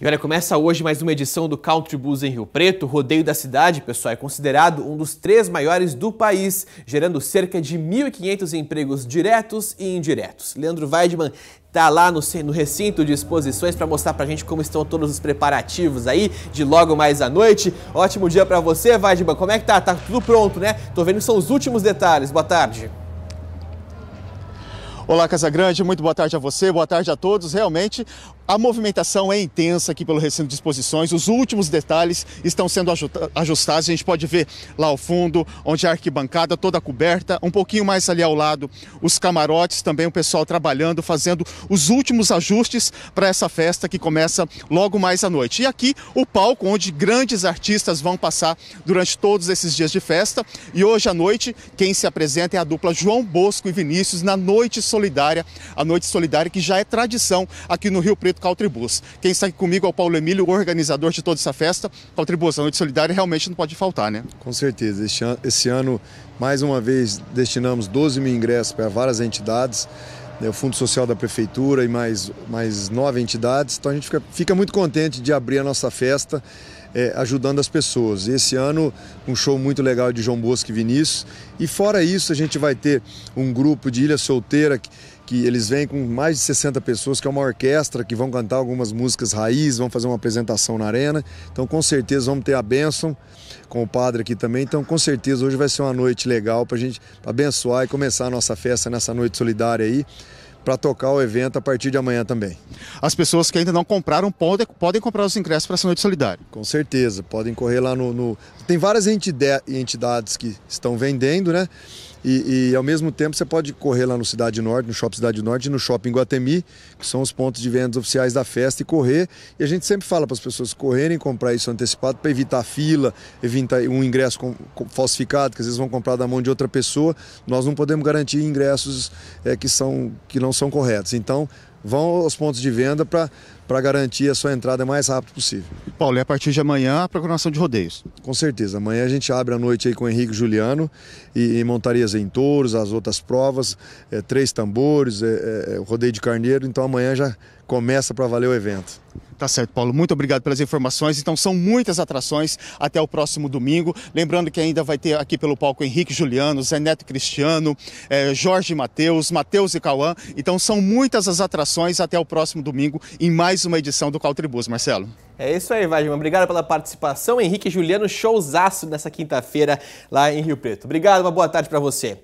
E olha, começa hoje mais uma edição do Country Blues em Rio Preto. O rodeio da cidade, pessoal, é considerado um dos três maiores do país, gerando cerca de 1.500 empregos diretos e indiretos. Leandro Weidman está lá no, no, recinto de exposições para mostrar para a gente como estão todos os preparativos aí de logo mais à noite. Ótimo dia para você, Weidman. Como é que tá? Tá tudo pronto, né? Tô vendo que são os últimos detalhes. Boa tarde. Olá, Casa Grande, muito boa tarde a você, boa tarde a todos. Realmente, a movimentação é intensa aqui pelo recinto de exposições. Os últimos detalhes estão sendo ajustados. A gente pode ver lá ao fundo, onde a arquibancada toda coberta, um pouquinho mais ali ao lado, os camarotes, também o pessoal trabalhando, fazendo os últimos ajustes para essa festa que começa logo mais à noite. E aqui o palco onde grandes artistas vão passar durante todos esses dias de festa. E hoje à noite, quem se apresenta é a dupla João Bosco e Vinícius na noite solidária, a noite solidária que já é tradição aqui no Rio Preto Caltribus. Quem está aqui comigo é o Paulo Emílio, o organizador de toda essa festa. Caltribus, a noite solidária realmente não pode faltar, né? Com certeza. Este ano, mais uma vez, destinamos 12 mil ingressos para várias entidades né, o Fundo Social da Prefeitura e mais, mais nove entidades. Então a gente fica, fica muito contente de abrir a nossa festa é, ajudando as pessoas. Esse ano, um show muito legal de João Bosco e Vinícius. E fora isso, a gente vai ter um grupo de Ilha Solteira. Que, que eles vêm com mais de 60 pessoas, que é uma orquestra, que vão cantar algumas músicas raiz, vão fazer uma apresentação na arena. Então, com certeza, vamos ter a bênção com o padre aqui também. Então, com certeza, hoje vai ser uma noite legal para a gente abençoar e começar a nossa festa nessa noite solidária aí para tocar o evento a partir de amanhã também. As pessoas que ainda não compraram podem, podem comprar os ingressos para essa noite solidária? Com certeza, podem correr lá no. no... Tem várias entidades que estão vendendo, né? E, e, ao mesmo tempo você pode correr lá no Cidade Norte, no Shopping Cidade Norte e no Shopping Guatemi, que são os pontos de vendas oficiais da festa, e correr. E a gente sempre fala para as pessoas correrem, comprar isso antecipado para evitar fila, evitar um ingresso com, com, falsificado, que às vezes vão comprar da mão de outra pessoa. Nós não podemos garantir ingressos é, que, são, que não são corretos. Então, vão aos pontos de venda para garantir a sua entrada o mais rápido possível. Paulo, e a partir de amanhã a programação de rodeios? Com certeza. Amanhã a gente abre a noite aí com o Henrique Juliano e, e montarias em touros, as outras provas, é, três tambores, é, é, rodeio de carneiro. Então amanhã já começa para valer o evento. Tá certo, Paulo. Muito obrigado pelas informações. Então, são muitas atrações até o próximo domingo. Lembrando que ainda vai ter aqui pelo palco Henrique Juliano, Zé Neto Cristiano, eh, Jorge Mateus, Mateus e Cauã. Então, são muitas as atrações até o próximo domingo em mais uma edição do Caltribus, Marcelo. É isso aí, Vajima. Obrigado pela participação. Henrique Juliano, showzaço nessa quinta-feira lá em Rio Preto. Obrigado, uma boa tarde para você.